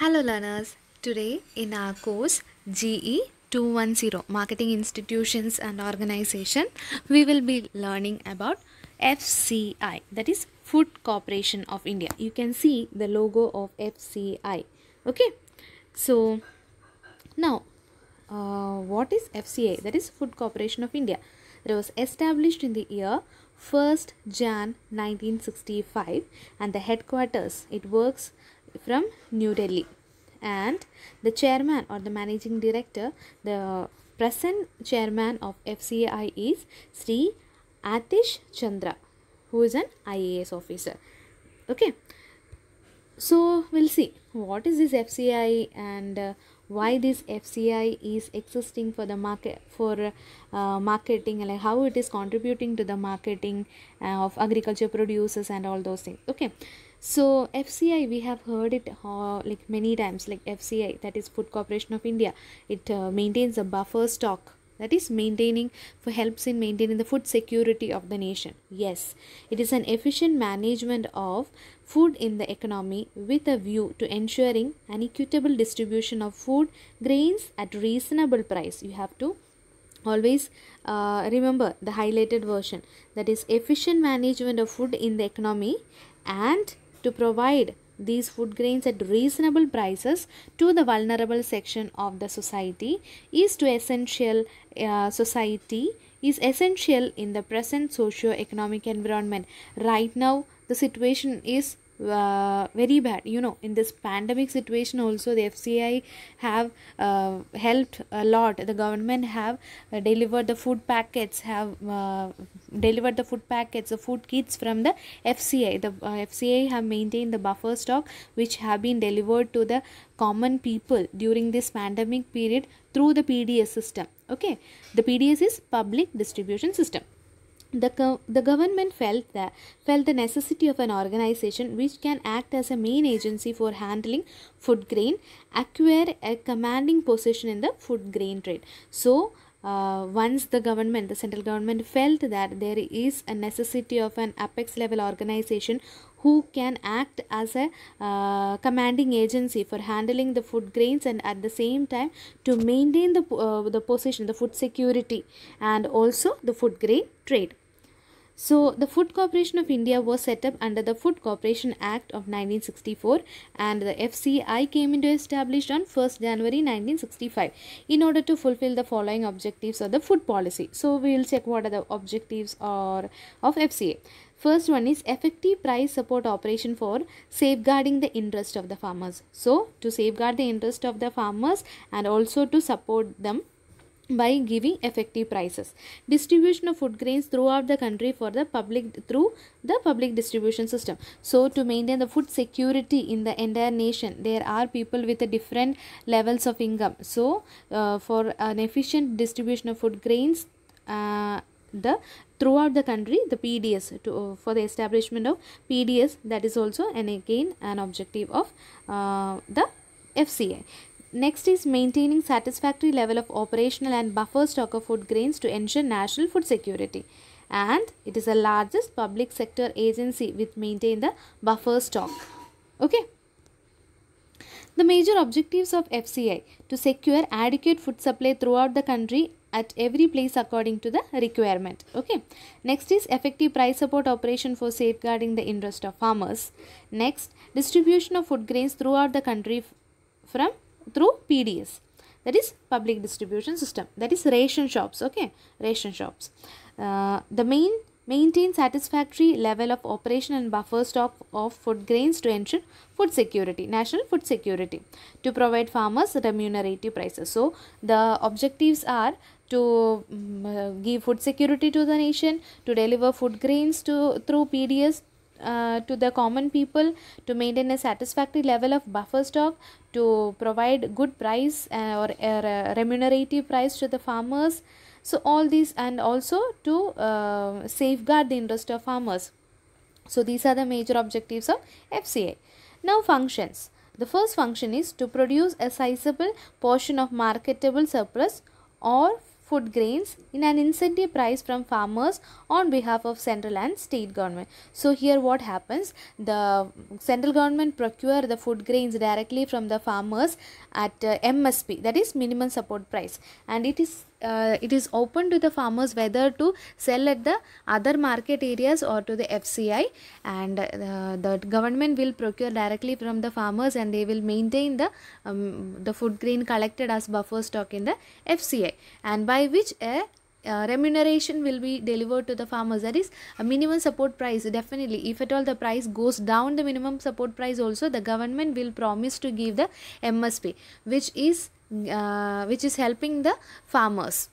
Hello learners, today in our course GE 210 Marketing Institutions and Organization, we will be learning about FCI that is Food Corporation of India. You can see the logo of FCI. Okay, so now uh, what is FCI that is Food Corporation of India? It was established in the year 1st Jan 1965 and the headquarters it works from New Delhi and the chairman or the managing director, the present chairman of FCI is Sri Atish Chandra who is an IAS officer. Okay, so we'll see what is this FCI and uh, why this FCI is existing for the market for uh, marketing and like how it is contributing to the marketing uh, of agriculture producers and all those things. Okay, so fci we have heard it uh, like many times like fci that is food corporation of india it uh, maintains a buffer stock that is maintaining for helps in maintaining the food security of the nation yes it is an efficient management of food in the economy with a view to ensuring an equitable distribution of food grains at reasonable price you have to always uh, remember the highlighted version that is efficient management of food in the economy and to provide these food grains at reasonable prices to the vulnerable section of the society is to essential uh, society is essential in the present socio-economic environment right now the situation is uh, very bad you know in this pandemic situation also the fci have uh, helped a lot the government have uh, delivered the food packets have uh, delivered the food packets the food kits from the fci the uh, fci have maintained the buffer stock which have been delivered to the common people during this pandemic period through the pds system okay the pds is public distribution system the, co- the government felt that felt the necessity of an organization which can act as a main agency for handling food grain, acquire a commanding position in the food grain trade. So uh, once the government, the central government felt that there is a necessity of an apex level organization who can act as a uh, commanding agency for handling the food grains and at the same time to maintain the, uh, the position, the food security and also the food grain trade. So, the Food Corporation of India was set up under the Food Corporation Act of 1964 and the FCI came into established on 1st January 1965 in order to fulfill the following objectives of the food policy. So, we will check what are the objectives or of FCA. First one is effective price support operation for safeguarding the interest of the farmers. So, to safeguard the interest of the farmers and also to support them by giving effective prices distribution of food grains throughout the country for the public through the public distribution system so to maintain the food security in the entire nation there are people with different levels of income so uh, for an efficient distribution of food grains uh, the throughout the country the PDS to, uh, for the establishment of PDS that is also and again an objective of uh, the FCI. Next is maintaining satisfactory level of operational and buffer stock of food grains to ensure national food security and it is the largest public sector agency which maintain the buffer stock. Okay. The major objectives of FCI to secure adequate food supply throughout the country at every place according to the requirement okay next is effective price support operation for safeguarding the interest of farmers next distribution of food grains throughout the country from through pds that is public distribution system that is ration shops okay ration shops uh, the main maintain satisfactory level of operation and buffer stock of food grains to ensure food security, national food security, to provide farmers remunerative prices. So, the objectives are to um, give food security to the nation, to deliver food grains to through PDS uh, to the common people, to maintain a satisfactory level of buffer stock, to provide good price uh, or uh, remunerative price to the farmers, so all these and also to uh, safeguard the interest of farmers so these are the major objectives of fca now functions the first function is to produce a sizable portion of marketable surplus or food grains in an incentive price from farmers on behalf of central and state government. So here what happens, the central government procure the food grains directly from the farmers at uh, MSP that is minimum support price and it is uh, it is open to the farmers whether to sell at the other market areas or to the FCI and uh, the government will procure directly from the farmers and they will maintain the um, the food grain collected as buffer stock in the FCI and by which a uh, remuneration will be delivered to the farmers that is a minimum support price definitely if at all the price goes down the minimum support price also the government will promise to give the msp which is uh, which is helping the farmers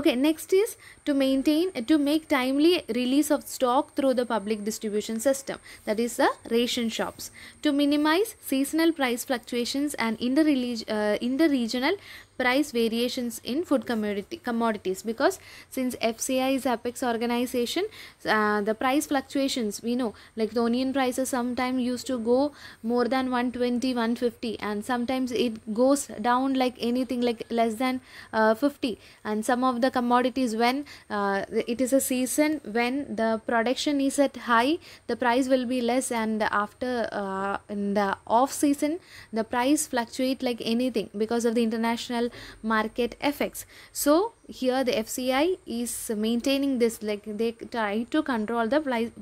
okay next is to maintain to make timely release of stock through the public distribution system that is the ration shops to minimize seasonal price fluctuations and the uh, regional price variations in food commodity commodities because since FCI is apex organization uh, the price fluctuations we know like the onion prices sometimes used to go more than 120 150 and sometimes it goes down like anything like less than uh, 50 and some of the commodities when uh, it is a season when the production is at high the price will be less and after uh, in the off season the price fluctuate like anything because of the international market effects so here the FCI is maintaining this like they try to control the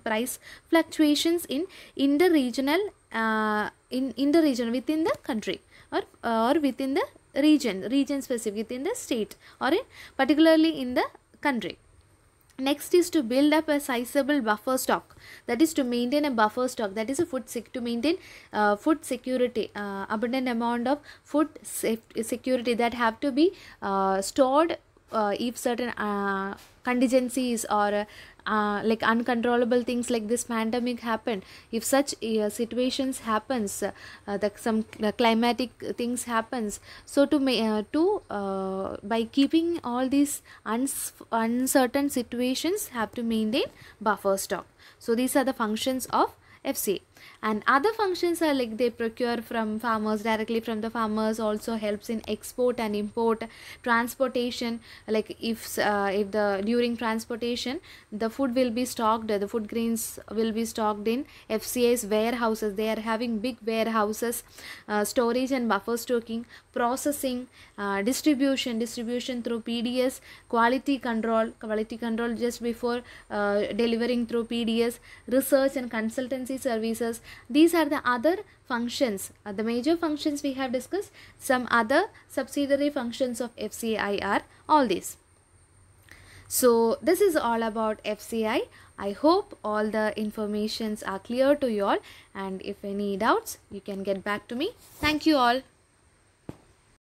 price fluctuations in the regional uh, in inter-region within the country or, or within the region, region specific within the state or in, particularly in the country. Next is to build up a sizable buffer stock. That is to maintain a buffer stock. That is a food sec to maintain uh, food security, uh, abundant amount of food security that have to be uh, stored uh, if certain uh, contingencies or uh, like uncontrollable things like this pandemic happened if such uh, situations happens uh, that some climatic things happens so to ma- uh, to uh, by keeping all these uns- uncertain situations have to maintain buffer stock so these are the functions of fca and other functions are like they procure from farmers directly from the farmers also helps in export and import transportation like if uh, if the during transportation the food will be stocked the food grains will be stocked in fca's warehouses they are having big warehouses uh, storage and buffer stocking processing uh, distribution distribution through pds quality control quality control just before uh, delivering through pds research and consultancy services these are the other functions, uh, the major functions we have discussed, some other subsidiary functions of FCI are all these. So this is all about FCI. I hope all the informations are clear to you all and if any doubts you can get back to me. Thank you all.